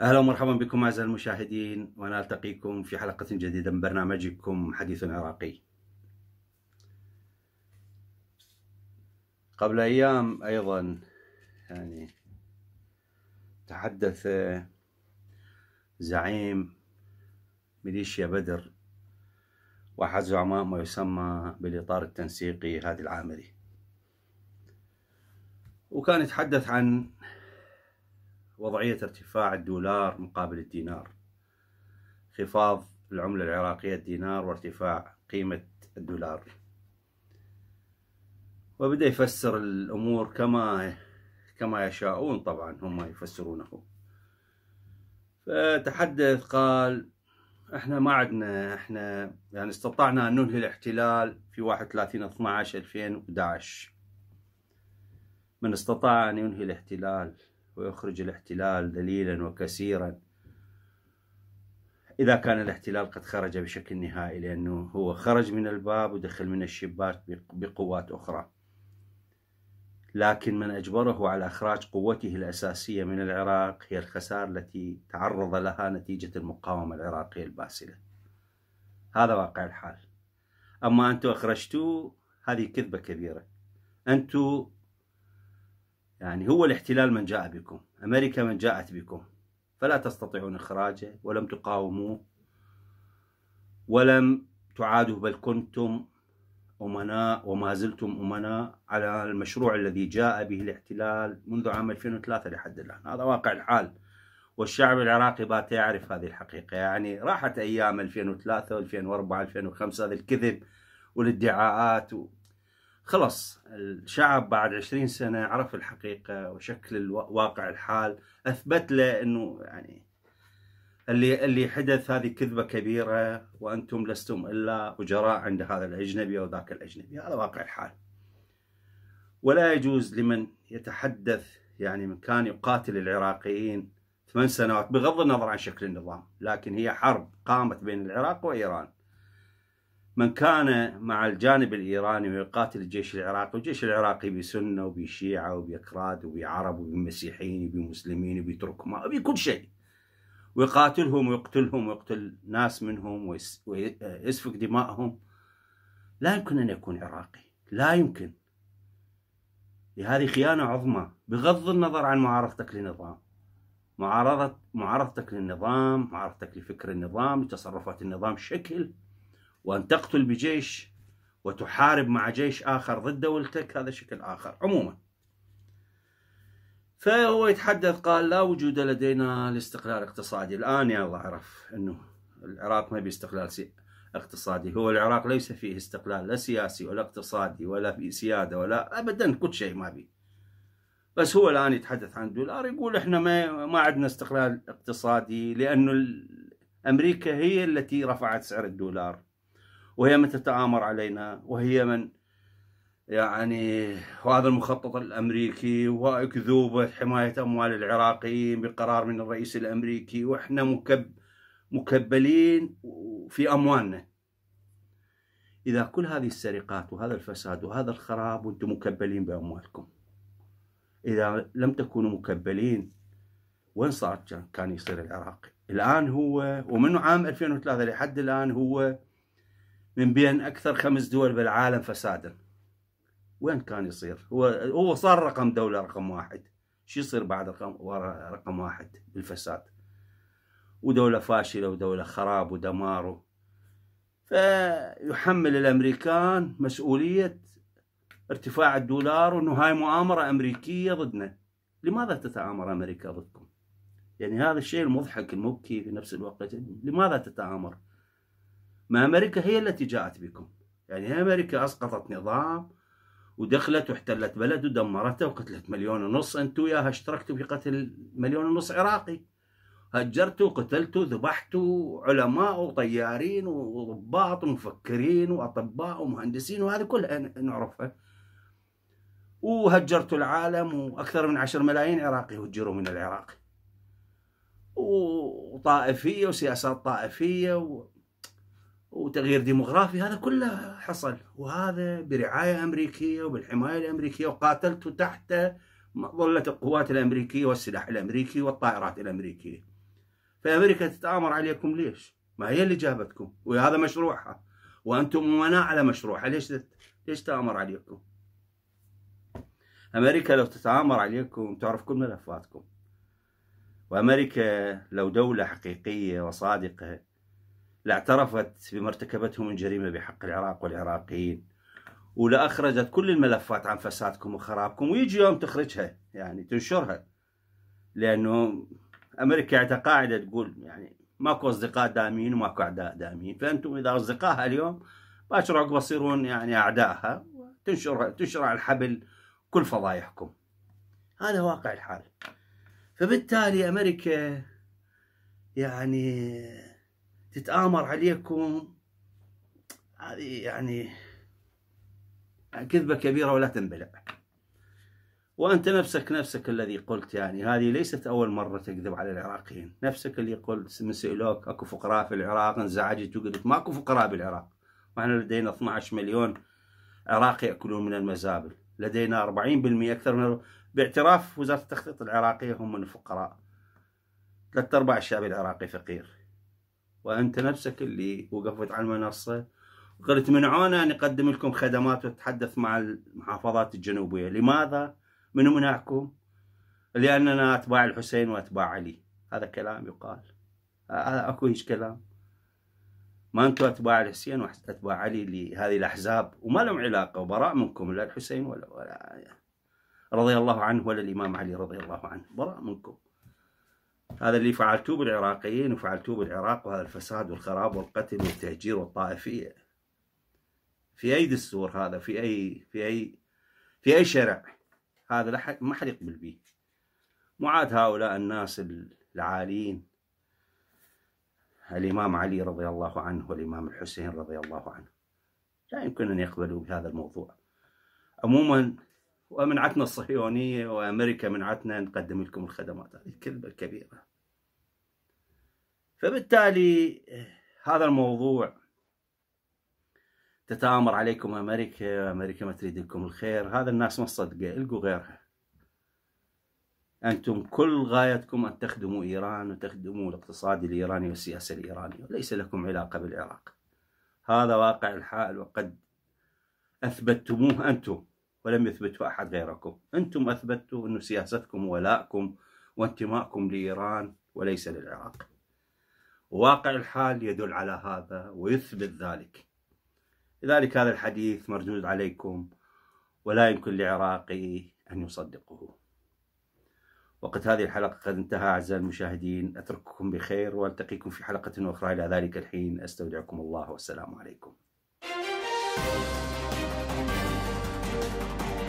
اهلا ومرحبا بكم اعزائي المشاهدين ونلتقيكم في حلقه جديده من برنامجكم حديث عراقي. قبل ايام ايضا يعني تحدث زعيم ميليشيا بدر واحد زعماء ما يسمى بالإطار التنسيقي هادي العامري وكان يتحدث عن وضعية ارتفاع الدولار مقابل الدينار خفاض العملة العراقية الدينار وارتفاع قيمة الدولار وبدأ يفسر الأمور كما كما يشاءون طبعا هم يفسرونه فتحدث قال احنا ما عندنا احنا يعني استطعنا ان ننهي الاحتلال في 31 12 2011 من استطاع ان ينهي الاحتلال ويخرج الاحتلال دليلا وكثيرا اذا كان الاحتلال قد خرج بشكل نهائي لانه هو خرج من الباب ودخل من الشباك بقوات اخرى لكن من أجبره على إخراج قوته الأساسية من العراق هي الخسارة التي تعرض لها نتيجة المقاومة العراقية الباسلة هذا واقع الحال أما أنتم أخرجتوه هذه كذبة كبيرة أنتم يعني هو الاحتلال من جاء بكم أمريكا من جاءت بكم فلا تستطيعون إخراجه ولم تقاوموه ولم تعادوا بل كنتم أمناء وما زلتم أمناء على المشروع الذي جاء به الاحتلال منذ عام 2003 لحد الآن هذا واقع الحال والشعب العراقي بات يعرف هذه الحقيقة يعني راحت أيام 2003 و 2004 2005 هذا الكذب والادعاءات و... خلص الشعب بعد 20 سنة عرف الحقيقة وشكل الواقع الحال أثبت له أنه يعني اللي اللي حدث هذه كذبه كبيره وانتم لستم الا اجراء عند هذا الاجنبي او ذاك الاجنبي هذا واقع الحال ولا يجوز لمن يتحدث يعني من كان يقاتل العراقيين ثمان سنوات بغض النظر عن شكل النظام لكن هي حرب قامت بين العراق وايران من كان مع الجانب الايراني ويقاتل الجيش العراقي والجيش العراقي بسنه وبشيعه وباكراد وبعرب وبمسيحيين وبمسلمين وبتركمان وبكل شيء ويقاتلهم ويقتلهم ويقتل ناس منهم ويسفك دمائهم لا يمكن أن يكون عراقي لا يمكن هذه خيانة عظمى بغض النظر عن معارضتك للنظام معارضة معارضتك للنظام معارضتك لفكر النظام لتصرفات النظام شكل وأن تقتل بجيش وتحارب مع جيش آخر ضد دولتك هذا شكل آخر عموماً فهو يتحدث قال لا وجود لدينا لاستقلال اقتصادي الآن يا الله أعرف أنه العراق ما سي... اقتصادي هو العراق ليس فيه استقلال لا سياسي ولا اقتصادي ولا في سيادة ولا أبدا كل شيء ما بي بس هو الآن يتحدث عن الدولار يقول إحنا ما, ما عندنا استقلال اقتصادي لأنه أمريكا هي التي رفعت سعر الدولار وهي من تتآمر علينا وهي من يعني وهذا المخطط الامريكي واكذوبه حمايه اموال العراقيين بقرار من الرئيس الامريكي واحنا مكب مكبلين في اموالنا اذا كل هذه السرقات وهذا الفساد وهذا الخراب وانتم مكبلين باموالكم اذا لم تكونوا مكبلين وين صار كان يصير العراق الان هو ومن عام 2003 لحد الان هو من بين اكثر خمس دول بالعالم فسادا وين كان يصير هو هو صار رقم دوله رقم واحد شو يصير بعد رقم ورا رقم واحد بالفساد ودولة فاشلة ودولة خراب ودمار فيحمل الأمريكان مسؤولية ارتفاع الدولار وأنه هاي مؤامرة أمريكية ضدنا لماذا تتآمر أمريكا ضدكم؟ يعني هذا الشيء المضحك المبكي في نفس الوقت لماذا تتآمر؟ ما أمريكا هي التي جاءت بكم يعني أمريكا أسقطت نظام ودخلت واحتلت بلد ودمرته وقتلت مليون ونص انتم وياها اشتركتوا في قتل مليون ونص عراقي هجرتوا وقتلتوا ذبحتوا علماء وطيارين وضباط ومفكرين واطباء ومهندسين وهذه كلها نعرفها وهجرتوا العالم واكثر من عشر ملايين عراقي هجروا من العراق وطائفيه وسياسات طائفيه و... وتغيير ديموغرافي هذا كله حصل وهذا برعاية أمريكية وبالحماية الأمريكية وقاتلت تحت مظلة القوات الأمريكية والسلاح الأمريكي والطائرات الأمريكية فأمريكا تتآمر عليكم ليش؟ ما هي اللي جابتكم وهذا مشروعها وأنتم أمناء على مشروعها ليش ليش تآمر عليكم؟ أمريكا لو تتآمر عليكم تعرف كل ملفاتكم وأمريكا لو دولة حقيقية وصادقة لاعترفت بما ارتكبته من جريمة بحق العراق والعراقيين ولأخرجت كل الملفات عن فسادكم وخرابكم ويجي يوم تخرجها يعني تنشرها لأنه أمريكا عندها قاعدة تقول يعني ماكو أصدقاء دامين وماكو أعداء دامين فأنتم إذا أصدقائها اليوم باكر عقب تصيرون يعني أعدائها وتنشر تنشر على الحبل كل فضايحكم هذا واقع الحال فبالتالي أمريكا يعني تتآمر عليكم هذه يعني كذبة كبيرة ولا تنبلع وأنت نفسك نفسك الذي قلت يعني هذه ليست أول مرة تكذب على العراقيين نفسك اللي قلت من سألوك أكو فقراء في العراق انزعجت وقلت ماكو فقراء بالعراق وإحنا لدينا 12 مليون عراقي يأكلون من المزابل لدينا 40% أكثر من باعتراف وزارة التخطيط العراقية هم من الفقراء ثلاث أرباع الشعب العراقي فقير وانت نفسك اللي وقفت على المنصه قلت منعونا ان نقدم لكم خدمات وتتحدث مع المحافظات الجنوبيه، لماذا؟ من منعكم؟ لاننا اتباع الحسين واتباع علي، هذا كلام يقال. هذا اكو هيج كلام. ما انتم اتباع الحسين واتباع علي لهذه الاحزاب وما لهم علاقه وبراء منكم لا الحسين ولا, ولا رضي الله عنه ولا الامام علي رضي الله عنه، براء منكم. هذا اللي فعلتوه بالعراقيين وفعلتوه بالعراق وهذا الفساد والخراب والقتل والتهجير والطائفية في أي دستور هذا في أي في أي في أي شرع هذا ما حد يقبل به مو عاد هؤلاء الناس العاليين الإمام علي رضي الله عنه والإمام الحسين رضي الله عنه لا يمكن أن يقبلوا بهذا الموضوع عموما ومنعتنا الصهيونية وأمريكا منعتنا نقدم لكم الخدمات هذه الكذبة الكبيرة فبالتالي هذا الموضوع تتآمر عليكم أمريكا أمريكا ما تريد لكم الخير هذا الناس ما تصدقه القوا غيرها أنتم كل غايتكم أن تخدموا إيران وتخدموا الاقتصاد الإيراني والسياسة الإيرانية ليس لكم علاقة بالعراق هذا واقع الحال وقد أثبتتموه أنتم ولم يثبته أحد غيركم أنتم أثبتوا أن سياستكم ولاءكم وانتمائكم لإيران وليس للعراق واقع الحال يدل على هذا ويثبت ذلك لذلك هذا الحديث مردود عليكم ولا يمكن لعراقي أن يصدقه وقت هذه الحلقة قد انتهى أعزائي المشاهدين أترككم بخير وألتقيكم في حلقة أخرى إلى ذلك الحين أستودعكم الله والسلام عليكم Música